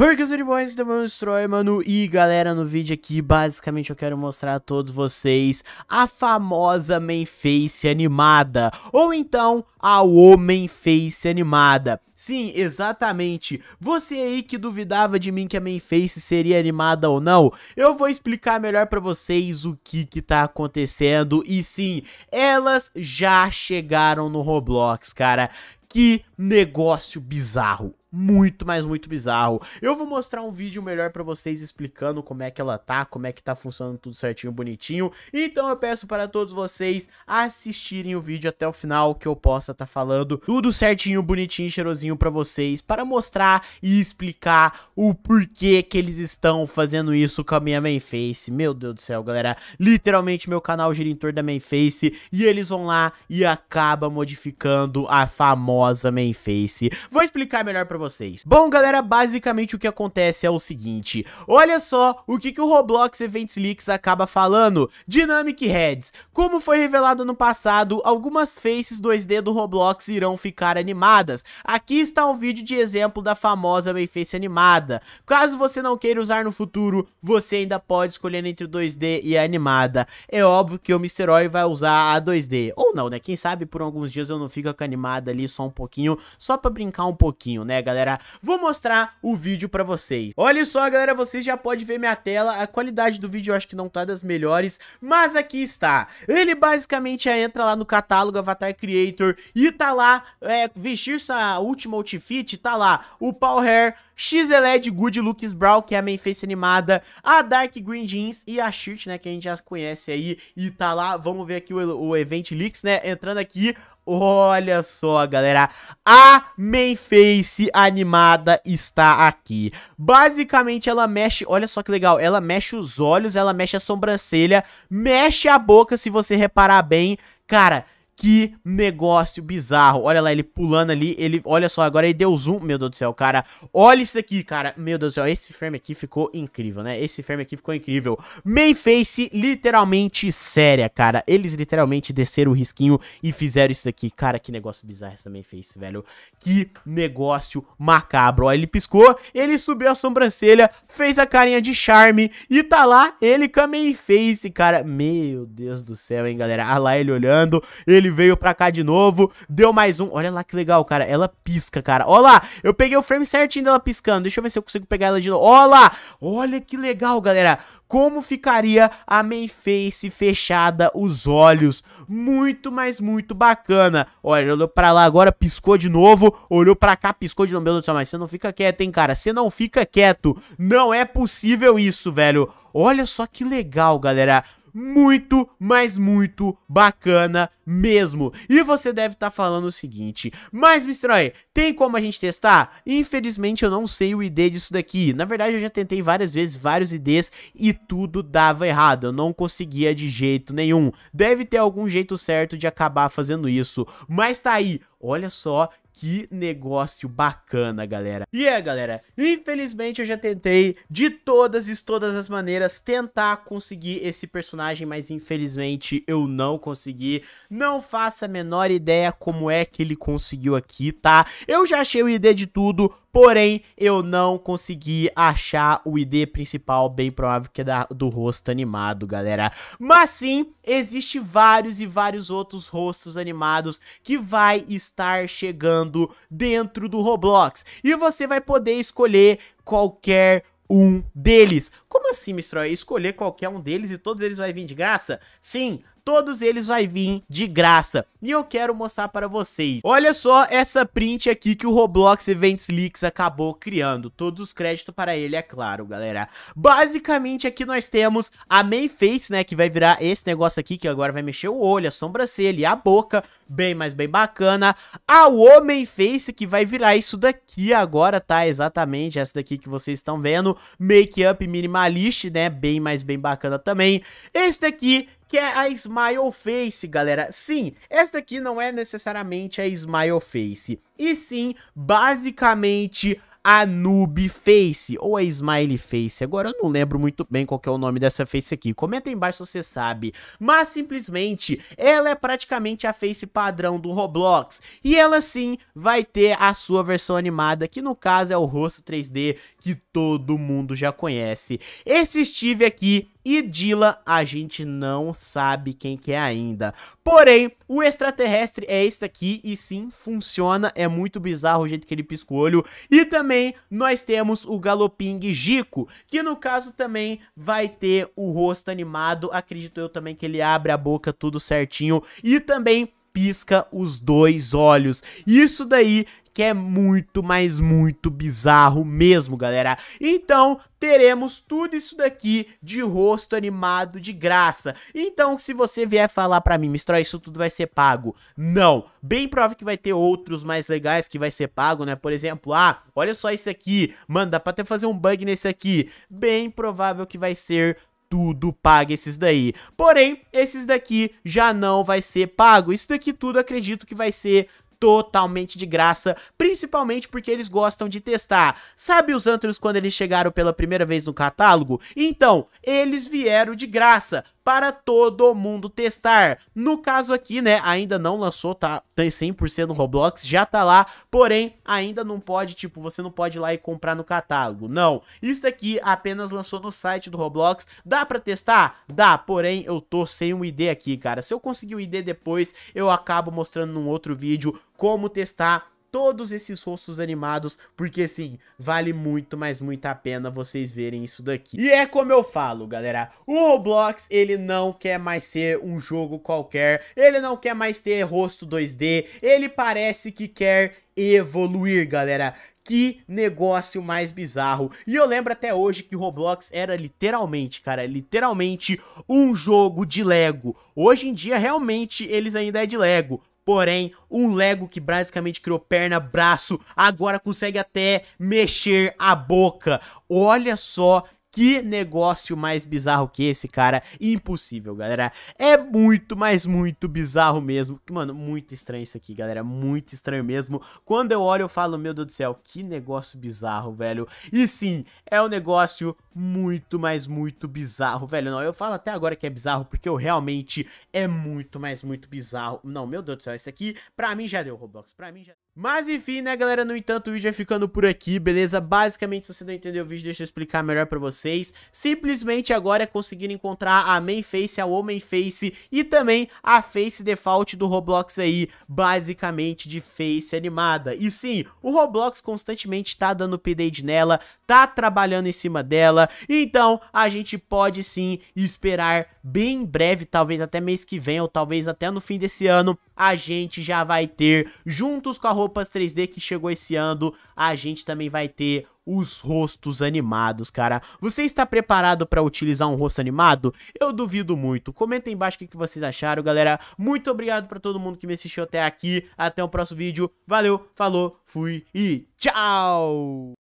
Workers and Boys do então Destroy, mano. E galera, no vídeo aqui, basicamente eu quero mostrar a todos vocês a famosa Main Face animada, ou então a Woman Face animada. Sim, exatamente. Você aí que duvidava de mim que a Main Face seria animada ou não, eu vou explicar melhor para vocês o que que tá acontecendo. E sim, elas já chegaram no Roblox, cara que negócio bizarro muito, mas muito bizarro. Eu vou mostrar um vídeo melhor para vocês explicando como é que ela tá, como é que tá funcionando tudo certinho, bonitinho. Então eu peço para todos vocês assistirem o vídeo até o final que eu possa estar tá falando tudo certinho, bonitinho, cheirosinho para vocês, para mostrar e explicar o porquê que eles estão fazendo isso com a minha main face. Meu Deus do céu, galera, literalmente meu canal gira em torno da main face e eles vão lá e acaba modificando a famosa main face. Vou explicar melhor para vocês. Bom, galera, basicamente o que acontece é o seguinte. Olha só o que, que o Roblox Events Leaks acaba falando. Dynamic Heads. Como foi revelado no passado, algumas faces 2D do Roblox irão ficar animadas. Aqui está um vídeo de exemplo da famosa Mayface animada. Caso você não queira usar no futuro, você ainda pode escolher entre 2D e a animada. É óbvio que o Mr. Oi vai usar a 2D. Ou não, né? Quem sabe por alguns dias eu não fico com a animada ali só um pouquinho, só pra brincar um pouquinho, né, galera? galera? Vou mostrar o vídeo pra vocês. Olha só, galera, vocês já podem ver minha tela. A qualidade do vídeo eu acho que não tá das melhores, mas aqui está. Ele basicamente já entra lá no catálogo Avatar Creator e tá lá, é, vestir sua última outfit, tá lá o Power Hair, XLED Good Looks Brown, que é a main face animada, a Dark Green Jeans e a Shirt, né, que a gente já conhece aí, e tá lá, vamos ver aqui o, o Event Leaks, né, entrando aqui, Olha só, galera, a Mainface animada está aqui. Basicamente, ela mexe, olha só que legal, ela mexe os olhos, ela mexe a sobrancelha, mexe a boca, se você reparar bem. Cara, que negócio bizarro. Olha lá, ele pulando ali, ele... Olha só, agora ele deu zoom. Meu Deus do céu, cara. Olha isso aqui, cara. Meu Deus do céu, esse frame aqui ficou incrível, né? Esse frame aqui ficou incrível. Main face literalmente séria, cara. Eles literalmente desceram o risquinho e fizeram isso daqui. Cara, que negócio bizarro essa Mayface, face, velho. Que negócio macabro. Ó, ele piscou, ele subiu a sobrancelha, fez a carinha de charme e tá lá ele com a main face, cara. Meu Deus do céu, hein, galera. Ah lá ele olhando, ele ele veio pra cá de novo, deu mais um. Olha lá que legal, cara. Ela pisca, cara. Olha lá, eu peguei o frame certinho dela piscando. Deixa eu ver se eu consigo pegar ela de novo. Olha lá, olha que legal, galera. Como ficaria a Mayface fechada os olhos? Muito, mas muito bacana. Olha, olhou pra lá agora, piscou de novo. Olhou pra cá, piscou de novo. Meu Deus do céu, mas você não fica quieto, hein, cara? Você não fica quieto. Não é possível isso, velho. Olha só que legal, galera muito, mas muito bacana mesmo. E você deve estar tá falando o seguinte, mas Mistroy, tem como a gente testar? Infelizmente eu não sei o ID disso daqui. Na verdade eu já tentei várias vezes vários IDs e tudo dava errado. Eu não conseguia de jeito nenhum. Deve ter algum jeito certo de acabar fazendo isso. Mas tá aí, Olha só que negócio bacana, galera. E é, galera, infelizmente eu já tentei de todas e todas as maneiras tentar conseguir esse personagem, mas infelizmente eu não consegui. Não faço a menor ideia como é que ele conseguiu aqui, tá? Eu já achei o ID de tudo, Porém, eu não consegui achar o ID principal, bem provável que é da, do rosto animado, galera. Mas sim, existe vários e vários outros rostos animados que vai estar chegando dentro do Roblox. E você vai poder escolher qualquer um deles. Como assim, Mistroy? Escolher qualquer um deles e todos eles vai vir de graça? Sim, todos eles vai vir de graça. E eu quero mostrar para vocês. Olha só essa print aqui que o Roblox Events Leaks acabou criando. Todos os créditos para ele, é claro, galera. Basicamente, aqui nós temos a face, né, que vai virar esse negócio aqui, que agora vai mexer o olho, a sobrancelha e a boca. Bem, mais bem bacana. A Woman Face, que vai virar isso daqui agora, tá? Exatamente essa daqui que vocês estão vendo. Make-up minimalist, né? Bem, mais bem bacana também. Esse daqui que é a Smile Face, galera. Sim, esta aqui não é necessariamente a Smile Face, e sim, basicamente a Noob Face ou a smile Face. Agora eu não lembro muito bem qual é o nome dessa face aqui. Comenta aí embaixo se você sabe. Mas simplesmente ela é praticamente a face padrão do Roblox. E ela sim vai ter a sua versão animada, que no caso é o rosto 3D que todo mundo já conhece. Esse Steve aqui e Dila a gente não sabe quem que é ainda. Porém, o extraterrestre é este aqui e sim, funciona, é muito bizarro o jeito que ele pisca o olho. E também nós temos o Galoping Gico, que no caso também vai ter o rosto animado, acredito eu também que ele abre a boca tudo certinho e também pisca os dois olhos. Isso daí que é muito, mas muito bizarro mesmo, galera. Então, teremos tudo isso daqui de rosto animado de graça. Então, se você vier falar pra mim, Mistral, isso tudo vai ser pago. Não. Bem provável que vai ter outros mais legais que vai ser pago, né? Por exemplo, ah, olha só isso aqui. Mano, dá pra até fazer um bug nesse aqui. Bem provável que vai ser tudo paga esses daí. Porém, esses daqui já não vai ser pago. Isso daqui tudo acredito que vai ser totalmente de graça, principalmente porque eles gostam de testar. Sabe os antros quando eles chegaram pela primeira vez no catálogo? Então, eles vieram de graça para todo mundo testar. No caso aqui, né, ainda não lançou, tá 100% no Roblox, já tá lá, porém, ainda não pode, tipo, você não pode ir lá e comprar no catálogo, não. Isso aqui apenas lançou no site do Roblox, dá pra testar? Dá, porém, eu tô sem um ID aqui, cara. Se eu conseguir o ID depois, eu acabo mostrando num outro vídeo como testar todos esses rostos animados, porque sim, vale muito, mas muito a pena vocês verem isso daqui. E é como eu falo, galera, o Roblox, ele não quer mais ser um jogo qualquer, ele não quer mais ter rosto 2D, ele parece que quer evoluir, galera. Que negócio mais bizarro. E eu lembro até hoje que o Roblox era literalmente, cara, literalmente um jogo de Lego. Hoje em dia, realmente, eles ainda é de Lego. Porém, um Lego que basicamente criou perna, braço, agora consegue até mexer a boca. Olha só que negócio mais bizarro que esse, cara. Impossível, galera. É muito, mas muito bizarro mesmo. Mano, muito estranho isso aqui, galera. Muito estranho mesmo. Quando eu olho, eu falo, meu Deus do céu, que negócio bizarro, velho. E sim, é um negócio muito, mas muito bizarro, velho. Não, eu falo até agora que é bizarro, porque eu realmente é muito, mas muito bizarro. Não, meu Deus do céu, isso aqui pra mim já deu Roblox. Pra mim já... Mas enfim, né, galera? No entanto, o vídeo é ficando por aqui, beleza? Basicamente, se você não entendeu o vídeo, deixa eu explicar melhor pra vocês. Simplesmente agora é conseguir encontrar a main face, a woman face e também a face default do Roblox aí, basicamente de face animada. E sim, o Roblox constantemente tá dando update nela, tá trabalhando em cima dela, então a gente pode sim esperar bem breve, talvez até mês que vem ou talvez até no fim desse ano, a gente já vai ter, juntos com a roupas 3D que chegou esse ano, a gente também vai ter os rostos animados, cara. Você está preparado para utilizar um rosto animado? Eu duvido muito. Comenta aí embaixo o que vocês acharam, galera. Muito obrigado para todo mundo que me assistiu até aqui. Até o próximo vídeo. Valeu, falou, fui e tchau!